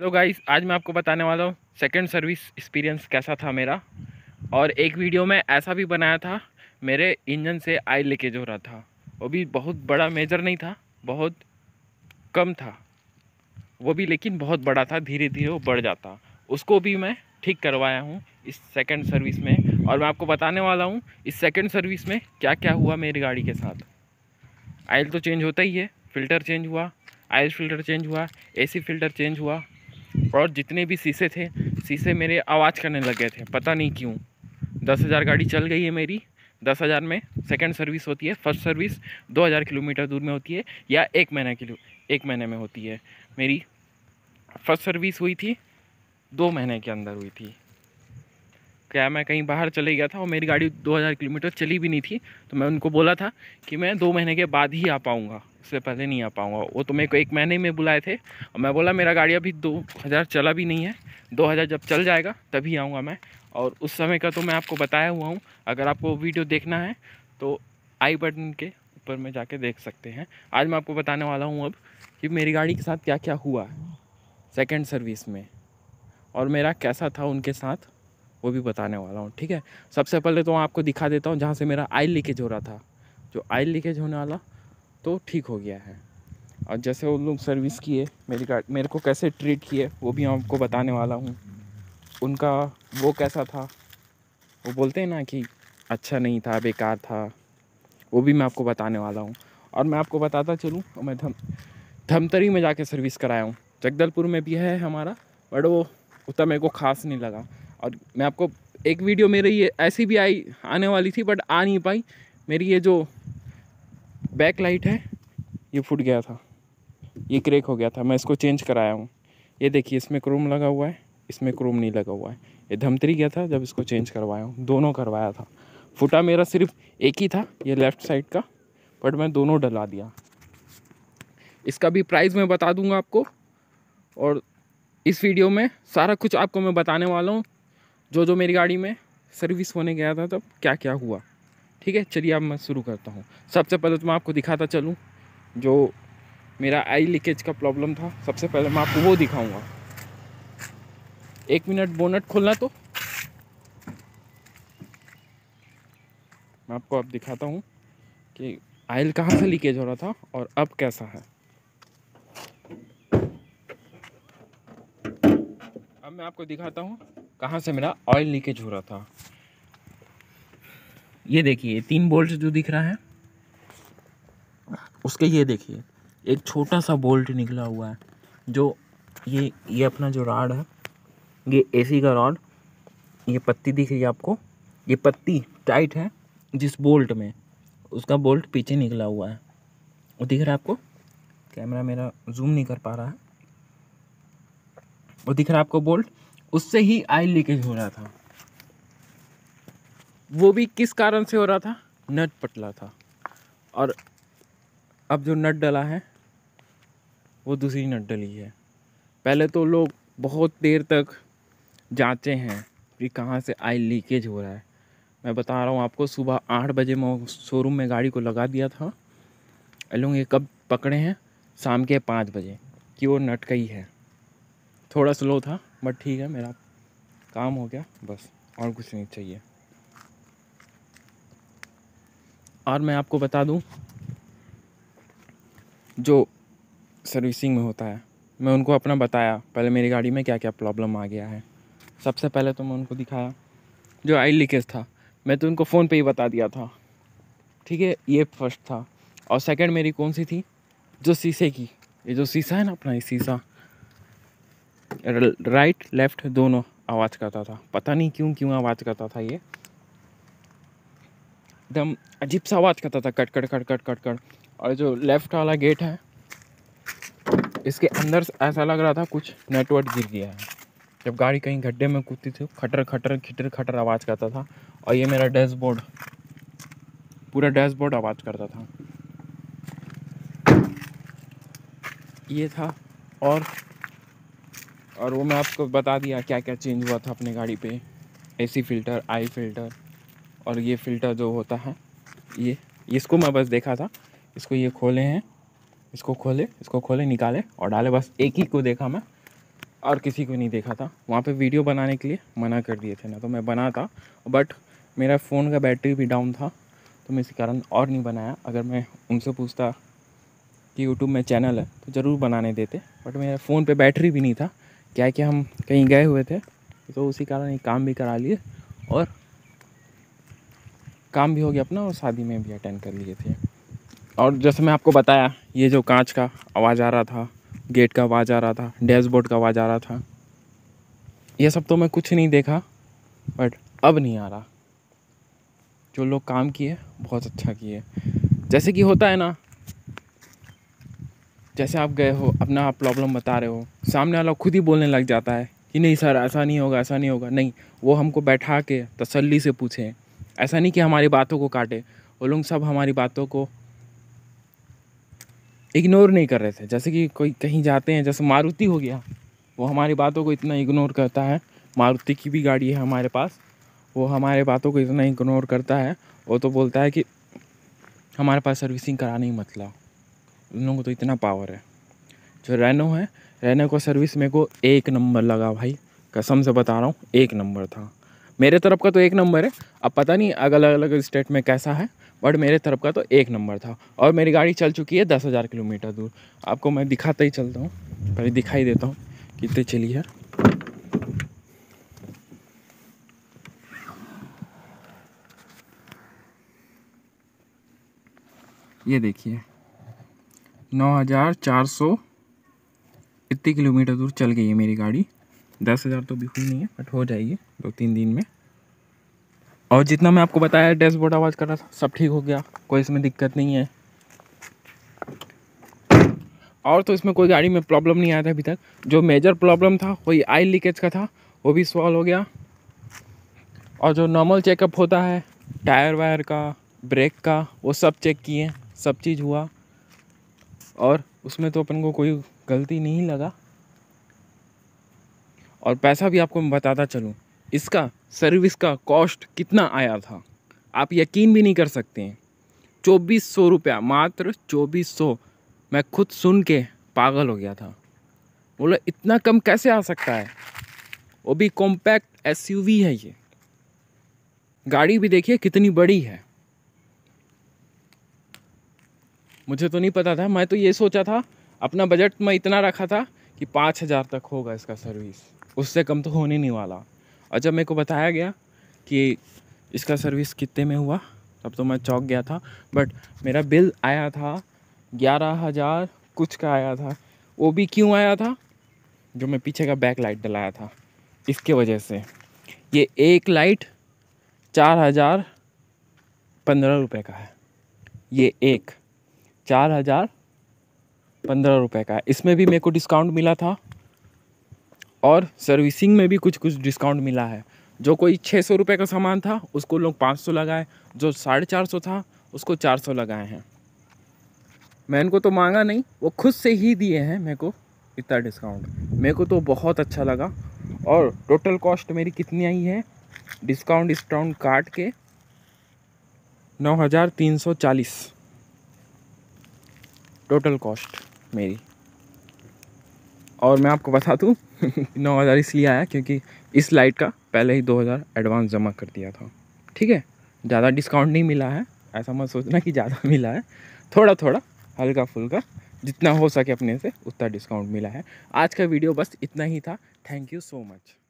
hello guys आज मैं आपको बताने वाला हूँ सेकंड सर्विस एक्सपीरियंस कैसा था मेरा और एक वीडियो में ऐसा भी बनाया था मेरे इंजन से आयल लीकेज हो रहा था वो भी बहुत बड़ा मेजर नहीं था बहुत कम था वो भी लेकिन बहुत बड़ा था धीरे धीरे वो बढ़ जाता उसको भी मैं ठीक करवाया हूँ इस सेकेंड सर्विस में और मैं आपको बताने वाला हूँ इस सेकेंड सर्विस में क्या क्या हुआ मेरी गाड़ी के साथ आयल तो चेंज होता ही है फ़िल्टर चेंज हुआ आयल फ़िल्टर चेंज हुआ एसी फ़िल्टर चेंज हुआ और जितने भी शीशे थे शीशे मेरे आवाज़ करने लग गए थे पता नहीं क्यों दस हज़ार गाड़ी चल गई है मेरी दस हज़ार में सेकंड सर्विस होती है फर्स्ट सर्विस दो हज़ार किलोमीटर दूर में होती है या एक महीने के लिए एक महीने में होती है मेरी फर्स्ट सर्विस हुई थी दो महीने के अंदर हुई थी क्या मैं कहीं बाहर चले गया था और मेरी गाड़ी 2000 किलोमीटर चली भी नहीं थी तो मैं उनको बोला था कि मैं दो महीने के बाद ही आ पाऊँगा उससे पहले नहीं आ पाऊँगा वो तो मेरे को एक महीने में बुलाए थे और मैं बोला मेरा गाड़ी अभी दो हज़ार चला भी नहीं है दो हज़ार जब चल जाएगा तभी आऊँगा मैं और उस समय का तो मैं आपको बताया हुआ हूँ अगर आपको वीडियो देखना है तो आई बटन के ऊपर में जाके देख सकते हैं आज मैं आपको बताने वाला हूँ अब कि मेरी गाड़ी के साथ क्या क्या हुआ है सेकेंड सर्विस में और मेरा कैसा था उनके साथ वो भी बताने वाला हूँ ठीक है सबसे पहले तो आपको दिखा देता हूँ जहाँ से मेरा आयल लीकेज हो रहा था जो आयल लीकेज होने वाला तो ठीक हो गया है और जैसे उन लोग सर्विस किए मेरी गाड़ी मेरे को कैसे ट्रीट किए वो भी आपको बताने वाला हूँ उनका वो कैसा था वो बोलते हैं ना कि अच्छा नहीं था बेकार था वो भी मैं आपको बताने वाला हूँ और मैं आपको बताता चलूँ मैं धम धमतरी में जा सर्विस कराया हूँ जगदलपुर में भी है हमारा बट वो उतना मेरे को खास नहीं लगा और मैं आपको एक वीडियो मेरी ये ऐसी भी आई आने वाली थी बट आ नहीं पाई मेरी ये जो बैक लाइट है ये फूट गया था ये क्रेक हो गया था मैं इसको चेंज कराया हूँ ये देखिए इसमें क्रोम लगा हुआ है इसमें क्रोम नहीं लगा हुआ है ये धमतरी गया था जब इसको चेंज करवाया हूँ दोनों करवाया था फुटा मेरा सिर्फ एक ही था ये लेफ़्ट साइड का बट मैं दोनों डला दिया इसका भी प्राइस मैं बता दूंगा आपको और इस वीडियो में सारा कुछ आपको मैं बताने वाला हूँ जो जो मेरी गाड़ी में सर्विस होने गया था तब क्या क्या हुआ ठीक है चलिए अब मैं शुरू करता हूँ सबसे पहले तो मैं आपको दिखाता चलूँ जो मेरा आई लीकेज का प्रॉब्लम था सबसे पहले मैं आपको वो दिखाऊँगा एक मिनट बोनट खोलना तो मैं आपको अब दिखाता हूँ कि आयल कहाँ से लीकेज हो रहा था और अब कैसा है अब मैं आपको दिखाता हूँ कहाँ से मेरा ऑयल लीकेज हो रहा था ये देखिए तीन बोल्ट जो दिख रहा है उसके ये देखिए एक छोटा सा बोल्ट निकला हुआ है जो ये ये अपना जो राड है ये एसी का राड ये पत्ती दिख रही है आपको ये पत्ती टाइट है जिस बोल्ट में उसका बोल्ट पीछे निकला हुआ है वो दिख रहा है आपको कैमरा मेरा जूम नहीं कर पा रहा है वो दिख रहा है आपको बोल्ट उससे ही आयल लीकेज हो रहा था वो भी किस कारण से हो रहा था नट पटला था और अब जो नट डला है वो दूसरी नट डली है पहले तो लोग बहुत देर तक जाँचे हैं कि कहाँ से आयल लीकेज हो रहा है मैं बता रहा हूँ आपको सुबह आठ बजे मैं शोरूम में गाड़ी को लगा दिया था लोग ये कब पकड़े हैं शाम के पाँच बजे कि वो नट का ही है थोड़ा स्लो था बट ठीक है मेरा काम हो गया बस और कुछ नहीं चाहिए और मैं आपको बता दूं जो सर्विसिंग में होता है मैं उनको अपना बताया पहले मेरी गाड़ी में क्या क्या प्रॉब्लम आ गया है सबसे पहले तो मैं उनको दिखाया जो आई लीकेज था मैं तो उनको फ़ोन पे ही बता दिया था ठीक है ये फर्स्ट था और सेकंड मेरी कौन सी थी जो शीशे की ये जो शीशा है ना अपना ये शीशा राइट लेफ्ट दोनों आवाज़ करता था पता नहीं क्यों क्यों आवाज़ करता था ये एकदम अजीब सा आवाज़ करता था cut cut cut cut cut cut और जो लेफ़्ट वाला गेट है इसके अंदर ऐसा लग रहा था कुछ नेटवर्क गिर गया है जब गाड़ी कहीं गड्ढे में कूदती थी खटर खटर खिटर खटर आवाज़ करता था और ये मेरा डैशबोर्ड पूरा डैशबोर्ड आवाज़ करता था ये था और और वो मैं आपको बता दिया क्या क्या चेंज हुआ था अपने गाड़ी पे एसी फ़िल्टर आई फ़िल्टर और ये फ़िल्टर जो होता है ये इसको मैं बस देखा था इसको ये खोले हैं इसको खोले इसको खोले निकाले और डाले बस एक ही को देखा मैं और किसी को नहीं देखा था वहाँ पे वीडियो बनाने के लिए मना कर दिए थे ना तो मैं बना था बट मेरा फ़ोन का बैटरी भी डाउन था तो मैं इसी कारण और नहीं बनाया अगर मैं उनसे पूछता कि यूट्यूब में चैनल है तो ज़रूर बनाने देते बट मेरा फ़ोन पे बैटरी भी नहीं था क्या कि हम कहीं गए हुए थे तो उसी कारण ये काम भी करा लिए और काम भी हो गया अपना और शादी में भी अटेंड कर लिए थे और जैसे मैं आपको बताया ये जो कांच का आवाज़ आ रहा था गेट का आवाज़ आ रहा था डैशबोर्ड का आवाज़ आ रहा था ये सब तो मैं कुछ नहीं देखा बट अब नहीं आ रहा जो लोग काम किए बहुत अच्छा किए जैसे कि होता है ना जैसे आप गए हो अपना आप प्रॉब्लम बता रहे हो सामने वाला खुद ही बोलने लग जाता है कि नहीं सर ऐसा नहीं होगा ऐसा नहीं होगा नहीं वो हमको बैठा के तसल्ली से पूछें ऐसा नहीं कि हमारी बातों को काटे वो लोग सब हमारी बातों को इग्नोर नहीं कर रहे थे जैसे कि कोई कहीं जाते हैं जैसे मारुति हो गया वो हमारी बातों को इतना इग्नोर करता है मारुति की भी गाड़ी है हमारे पास वो हमारे बातों को इतना इग्नोर करता है वो तो बोलता है कि हमारे पास सर्विसिंग कराने ही मतलब उन लोगों को तो इतना पावर है जो रेनो है रेनो का सर्विस मेरे को एक नंबर लगा भाई कसम से बता रहा हूँ एक नंबर था मेरे तरफ का तो एक नंबर है अब पता नहीं अलग अलग स्टेट में कैसा है बट मेरे तरफ का तो एक नंबर था और मेरी गाड़ी चल चुकी है दस हज़ार किलोमीटर दूर आपको मैं दिखाता ही चलता हूँ पहले दिखाई देता हूँ कितने चली है ये देखिए नौ हज़ार चार सौ इतनी किलोमीटर दूर चल गई है मेरी गाड़ी दस हज़ार तो बिल्कुल नहीं है बट हो जाएगी दो तीन दिन में और जितना मैं आपको बताया डैशबोर्ड आवाज़ कर रहा था सब ठीक हो गया कोई इसमें दिक्कत नहीं है और तो इसमें कोई गाड़ी में प्रॉब्लम नहीं आया था अभी तक जो मेजर प्रॉब्लम था वही आयल लीकेज का था वो भी सॉल्व हो गया और जो नॉर्मल चेकअप होता है टायर वायर का ब्रेक का वो सब चेक किए सब चीज़ हुआ और उसमें तो अपन को कोई गलती नहीं लगा और पैसा भी आपको मैं बताता चलूँ इसका सर्विस का कॉस्ट कितना आया था आप यकीन भी नहीं कर सकते हैं चौबीस सौ रुपया मात्र चौबीस सौ मैं खुद सुन के पागल हो गया था बोला इतना कम कैसे आ सकता है वो भी कॉम्पैक्ट एसयूवी है ये गाड़ी भी देखिए कितनी बड़ी है मुझे तो नहीं पता था मैं तो ये सोचा था अपना बजट मैं इतना रखा था कि पाँच हज़ार तक होगा इसका सर्विस उससे कम तो होने नहीं वाला और जब मेरे को बताया गया कि इसका सर्विस कितने में हुआ तब तो मैं चौंक गया था बट मेरा बिल आया था ग्यारह हज़ार कुछ का आया था वो भी क्यों आया था जो मैं पीछे का बैक लाइट डलाया था इसके वजह से ये एक लाइट चार हज़ार पंद्रह रुपये का है ये एक चार हज़ार पंद्रह रुपये का है इसमें भी मेरे को डिस्काउंट मिला था और सर्विसिंग में भी कुछ कुछ डिस्काउंट मिला है जो कोई छः सौ रुपये का सामान था उसको लोग पाँच सौ लगाए जो साढ़े चार सौ था उसको चार सौ लगाए हैं मैं इनको तो मांगा नहीं वो खुद से ही दिए हैं मेरे को इतना डिस्काउंट मेरे को तो बहुत अच्छा लगा और टोटल कॉस्ट मेरी कितनी आई है डिस्काउंट डिस्काउंट काट के नौ हज़ार तीन सौ चालीस टोटल कॉस्ट मेरी और मैं आपको बता दूँ नौ हज़ार इसलिए आया क्योंकि इस लाइट का पहले ही दो हज़ार एडवांस जमा कर दिया था ठीक है ज़्यादा डिस्काउंट नहीं मिला है ऐसा मत सोचना कि ज़्यादा मिला है थोड़ा थोड़ा हल्का फुल्का जितना हो सके अपने से उतना डिस्काउंट मिला है आज का वीडियो बस इतना ही था थैंक यू सो मच